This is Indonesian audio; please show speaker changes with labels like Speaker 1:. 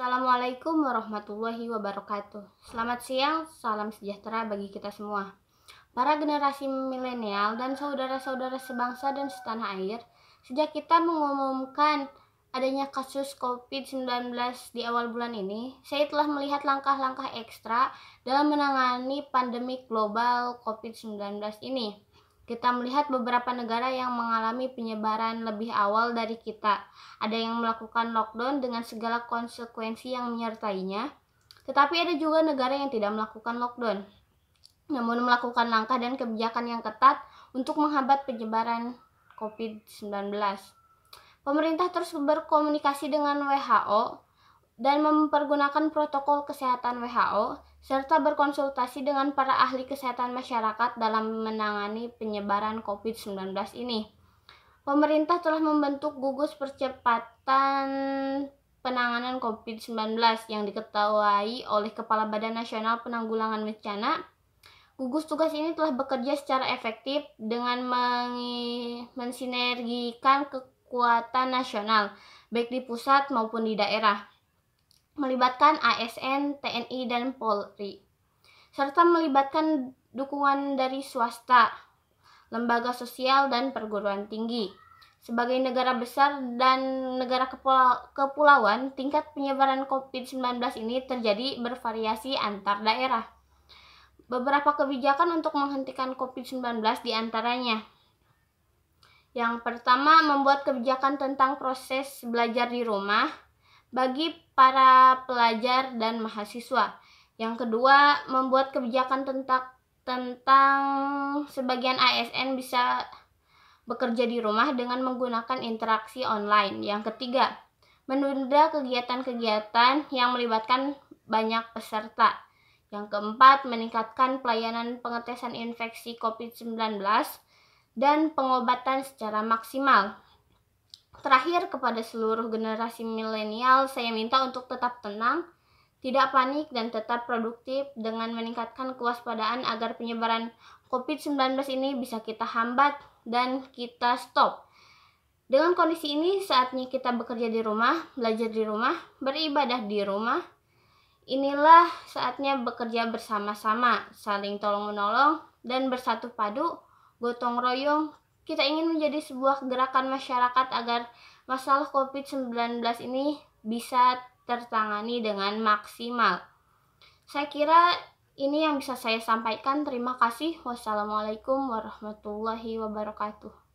Speaker 1: Assalamualaikum warahmatullahi wabarakatuh. Selamat siang, salam sejahtera bagi kita semua. Para generasi milenial dan saudara-saudara sebangsa dan setanah air, sejak kita mengumumkan adanya kasus COVID-19 di awal bulan ini, saya telah melihat langkah-langkah ekstra dalam menangani pandemi global COVID-19 ini. Kita melihat beberapa negara yang mengalami penyebaran lebih awal dari kita. Ada yang melakukan lockdown dengan segala konsekuensi yang menyertainya, tetapi ada juga negara yang tidak melakukan lockdown, namun melakukan langkah dan kebijakan yang ketat untuk menghambat penyebaran COVID-19. Pemerintah terus berkomunikasi dengan WHO dan mempergunakan protokol kesehatan WHO serta berkonsultasi dengan para ahli kesehatan masyarakat dalam menangani penyebaran COVID-19 ini. Pemerintah telah membentuk gugus percepatan penanganan COVID-19 yang diketuai oleh Kepala Badan Nasional Penanggulangan Bencana. Gugus tugas ini telah bekerja secara efektif dengan mensinergikan kekuatan nasional, baik di pusat maupun di daerah, melibatkan ASN, TNI, dan Polri, serta melibatkan dukungan dari swasta, lembaga sosial, dan perguruan tinggi. Sebagai negara besar dan negara kepulauan, tingkat penyebaran COVID-19 ini terjadi bervariasi antar daerah. Beberapa kebijakan untuk menghentikan COVID-19 diantaranya. Yang pertama, membuat kebijakan tentang proses belajar di rumah, bagi para pelajar dan mahasiswa. Yang kedua, membuat kebijakan tentang tentang sebagian ASN bisa bekerja di rumah dengan menggunakan interaksi online. Yang ketiga, menunda kegiatan-kegiatan yang melibatkan banyak peserta. Yang keempat, meningkatkan pelayanan pengetesan infeksi COVID-19 dan pengobatan secara maksimal. Terakhir, kepada seluruh generasi milenial, saya minta untuk tetap tenang, tidak panik, dan tetap produktif dengan meningkatkan kewaspadaan agar penyebaran COVID-19 ini bisa kita hambat dan kita stop. Dengan kondisi ini, saatnya kita bekerja di rumah, belajar di rumah, beribadah di rumah. Inilah saatnya bekerja bersama-sama, saling tolong-menolong, dan bersatu padu, gotong royong, kita ingin menjadi sebuah gerakan masyarakat agar masalah COVID-19 ini bisa tertangani dengan maksimal. Saya kira ini yang bisa saya sampaikan. Terima kasih. Wassalamualaikum warahmatullahi wabarakatuh.